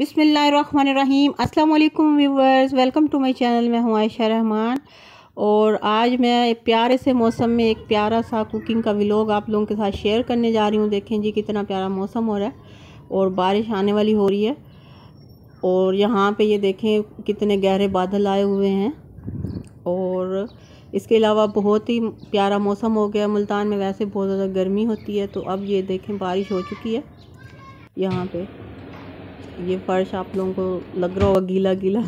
बिसमीम अल्लाम viewers welcome to my channel मैं हूँ आयशा रहमान और आज मैं प्यारे से मौसम में एक प्यारा सा कुकिंग का विलोग आप लोगों के साथ शेयर करने जा रही हूँ देखें जी कितना प्यारा मौसम हो रहा है और बारिश आने वाली हो रही है और यहाँ पे ये देखें कितने गहरे बादल आए हुए हैं और इसके अलावा बहुत ही प्यारा मौसम हो गया मुल्तान में वैसे बहुत ज़्यादा गर्मी होती है तो अब ये देखें बारिश हो चुकी है यहाँ पर ये फ़र्श आप लोगों को लग रहा होगा गीला गीला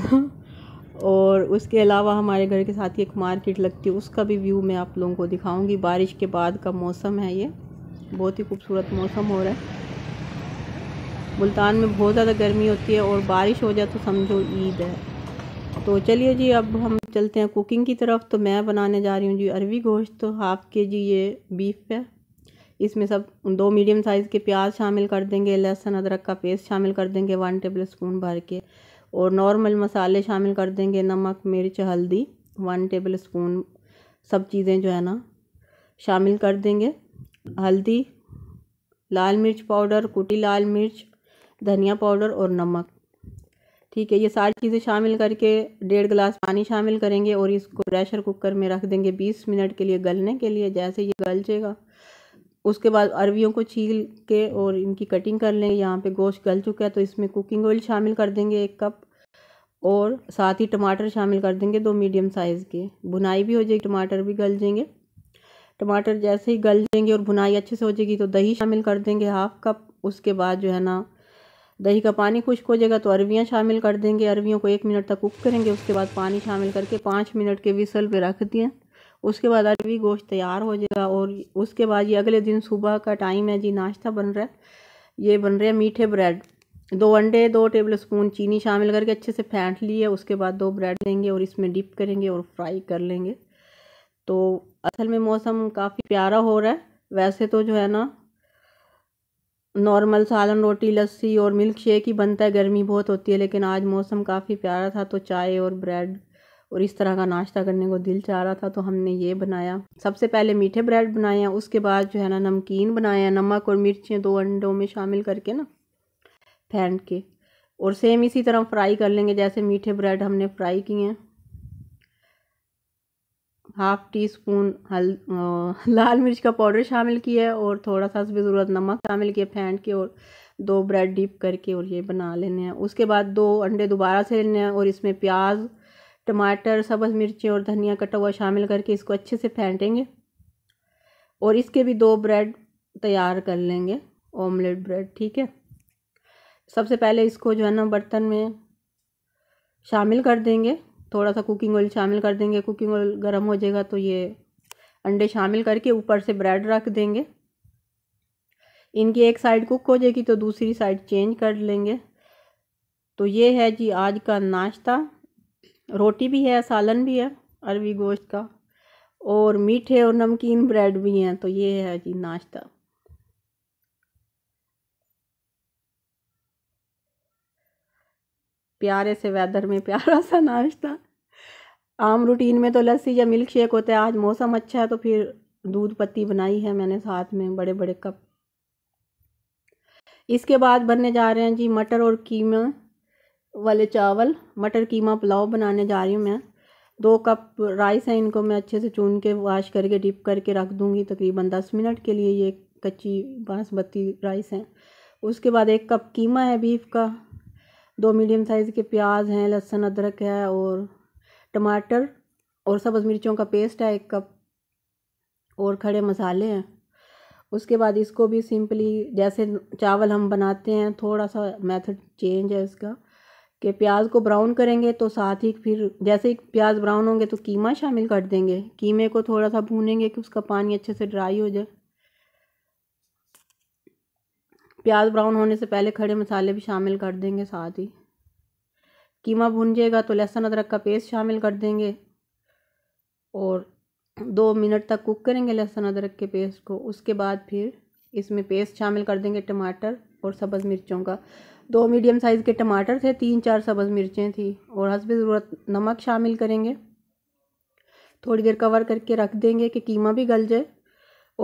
और उसके अलावा हमारे घर के साथ ही एक मार्केट लगती है उसका भी व्यू मैं आप लोगों को दिखाऊंगी बारिश के बाद का मौसम है ये बहुत ही खूबसूरत मौसम हो रहा है मुल्तान में बहुत ज़्यादा गर्मी होती है और बारिश हो जाए तो समझो ईद है तो चलिए जी अब हम चलते हैं कुकिंग की तरफ तो मैं बनाने जा रही हूँ जी अरवी गोश्त तो हाफ़ के जी ये बीफ है इसमें सब दो मीडियम साइज़ के प्याज शामिल कर देंगे लहसुन अदरक का पेस्ट शामिल कर देंगे वन टेबल स्पून भर के और नॉर्मल मसाले शामिल कर देंगे नमक मिर्च हल्दी वन टेबल स्पून सब चीज़ें जो है ना शामिल कर देंगे हल्दी लाल मिर्च पाउडर कुटी लाल मिर्च धनिया पाउडर और नमक ठीक है ये सारी चीज़ें शामिल करके डेढ़ गिलास पानी शामिल करेंगे और इसको प्रेशर कुकर में रख देंगे बीस मिनट के लिए गलने के लिए जैसे ये गल जाएगा उसके बाद अरवियों को छील के और इनकी कटिंग कर लें यहाँ पे गोश्त गल चुका है तो इसमें कुकिंग ऑयल शामिल कर देंगे एक कप और साथ ही टमाटर शामिल कर देंगे दो मीडियम साइज़ के बुनाई भी हो जाएगी टमाटर भी गल जाएंगे टमाटर जैसे ही गल जाएंगे और बुनाई अच्छे से हो जाएगी तो दही शामिल कर देंगे हाफ़ कप उसके बाद जो है ना दही का पानी खुश्क हो जाएगा तो अरवियाँ शामिल कर देंगे अरवियों को एक मिनट तक कुक करेंगे उसके बाद पानी शामिल करके पाँच मिनट के विसल पर रख दिए उसके बाद अरबी गोश्त तैयार हो जाएगा और उसके बाद ये अगले दिन सुबह का टाइम है जी नाश्ता बन रहा है ये बन रहे हैं मीठे ब्रेड दो अंडे दो टेबल स्पून चीनी शामिल करके अच्छे से फेंट लिए उसके बाद दो ब्रेड लेंगे और इसमें डिप करेंगे और फ्राई कर लेंगे तो असल में मौसम काफ़ी प्यारा हो रहा है वैसे तो जो है ना नॉर्मल सालन रोटी लस्सी और मिल्क शेक ही बनता है गर्मी बहुत होती है लेकिन आज मौसम काफ़ी प्यारा था तो चाय और ब्रेड और इस तरह का नाश्ता करने को दिल चाह रहा था तो हमने ये बनाया सबसे पहले मीठे ब्रेड बनाए हैं उसके बाद जो है ना नमकीन बनाया नमक और मिर्चें दो अंडों में शामिल करके ना फेंट के और सेम इसी तरह फ्राई कर लेंगे जैसे मीठे ब्रेड हमने फ्राई किए हैं हाफ टी स्पून हल आ, लाल मिर्च का पाउडर शामिल किया है और थोड़ा सा भी ज़रूरत नमक शामिल किया फेंट के और दो ब्रेड डीप करके और ये बना लेने हैं उसके बाद दो अंडे दोबारा से लेने हैं और इसमें प्याज टमाटर सब्ज़ मिर्ची और धनिया कटा हुआ शामिल करके इसको अच्छे से फेंटेंगे और इसके भी दो ब्रेड तैयार कर लेंगे ऑमलेट ब्रेड ठीक है सबसे पहले इसको जो है ना बर्तन में शामिल कर देंगे थोड़ा सा कुकिंग ऑयल शामिल कर देंगे कुकिंग ऑयल गर्म हो जाएगा तो ये अंडे शामिल करके ऊपर से ब्रेड रख देंगे इनकी एक साइड कुक हो जाएगी तो दूसरी साइड चेंज कर लेंगे तो ये है जी आज का नाश्ता रोटी भी है सालन भी है अरबी गोश्त का और मीठे और नमकीन ब्रेड भी हैं तो ये है जी नाश्ता प्यारे से वेदर में प्यारा सा नाश्ता आम रूटीन में तो लस्सी या मिल्क शेक होता है आज मौसम अच्छा है तो फिर दूध पत्ती बनाई है मैंने साथ में बड़े बड़े कप इसके बाद बनने जा रहे हैं जी मटर और कीमा वाले चावल मटर कीमा पुलाव बनाने जा रही हूँ मैं दो कप राइस है इनको मैं अच्छे से चुन के वाश करके डिप करके रख दूँगी तकरीबन दस मिनट के लिए ये कच्ची बासमती राइस है उसके बाद एक कप कीमा है बीफ का दो मीडियम साइज़ के प्याज हैं लहसुन अदरक है और टमाटर और सब्ज़ मिर्चों का पेस्ट है एक कप और खड़े मसाले हैं उसके बाद इसको भी सिंपली जैसे चावल हम बनाते हैं थोड़ा सा मेथड चेंज है इसका कि प्याज को ब्राउन करेंगे तो साथ ही फिर जैसे ही प्याज ब्राउन होंगे तो कीमा शामिल कर देंगे कीमे को थोड़ा सा भूनेंगे कि उसका पानी अच्छे से ड्राई हो जाए प्याज ब्राउन होने से पहले खड़े मसाले भी शामिल कर देंगे साथ ही कीमा भून जाएगा तो लहसुन अदरक का पेस्ट शामिल कर देंगे और दो मिनट तक कुक करेंगे लहसुन अदरक के पेस्ट को उसके बाद फिर इसमें पेस्ट शामिल कर देंगे टमाटर और सब्ज़ मिर्चों का दो मीडियम साइज़ के टमाटर थे तीन चार सब्ज़ मिर्चें थी और हंसब ज़रूरत नमक शामिल करेंगे थोड़ी देर कवर करके रख देंगे कि कीमा भी गल जाए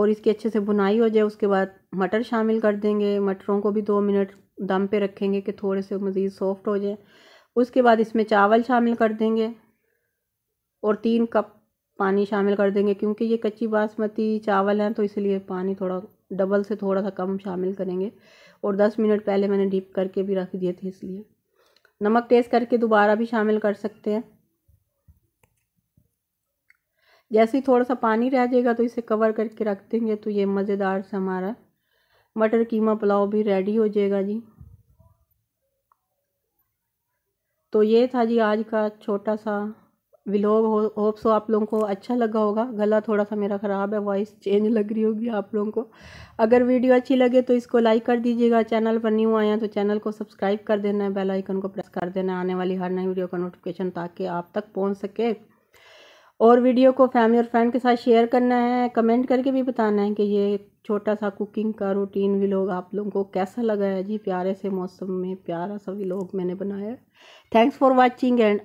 और इसकी अच्छे से बुनाई हो जाए उसके बाद मटर शामिल कर देंगे मटरों को भी दो मिनट दम पे रखेंगे कि थोड़े से मज़ीद सॉफ्ट हो जाए उसके बाद इसमें चावल शामिल कर देंगे और तीन कप पानी शामिल कर देंगे क्योंकि ये कच्ची बासमती चावल हैं तो इसलिए पानी थोड़ा डबल से थोड़ा सा कम शामिल करेंगे और 10 मिनट पहले मैंने डीप करके भी रख दिए थे इसलिए नमक टेस्ट करके दोबारा भी शामिल कर सकते हैं जैसे ही थोड़ा सा पानी रह जाएगा तो इसे कवर करके रख देंगे तो ये मज़ेदार से हमारा मटर कीमा पुलाव भी रेडी हो जाएगा जी तो ये था जी आज का छोटा सा विलोग हो होप सो आप लोगों को अच्छा लगा होगा गला थोड़ा सा मेरा ख़राब है वॉइस चेंज लग रही होगी आप लोगों को अगर वीडियो अच्छी लगे तो इसको लाइक कर दीजिएगा चैनल पर न्यू आए हैं तो चैनल को सब्सक्राइब कर देना है बेल आइकन को प्रेस कर देना है आने वाली हर नई वीडियो का नोटिफिकेशन ताकि आप तक पहुँच सके और वीडियो को फैमिली और फ्रेंड के साथ शेयर करना है कमेंट करके भी बताना है कि ये छोटा सा कुकिंग का रूटीन विलोग आप लोगों को कैसा लगा है जी प्यारे से मौसम में प्यारा सा विलोग मैंने बनाया है थैंक्स फॉर वॉचिंग एंड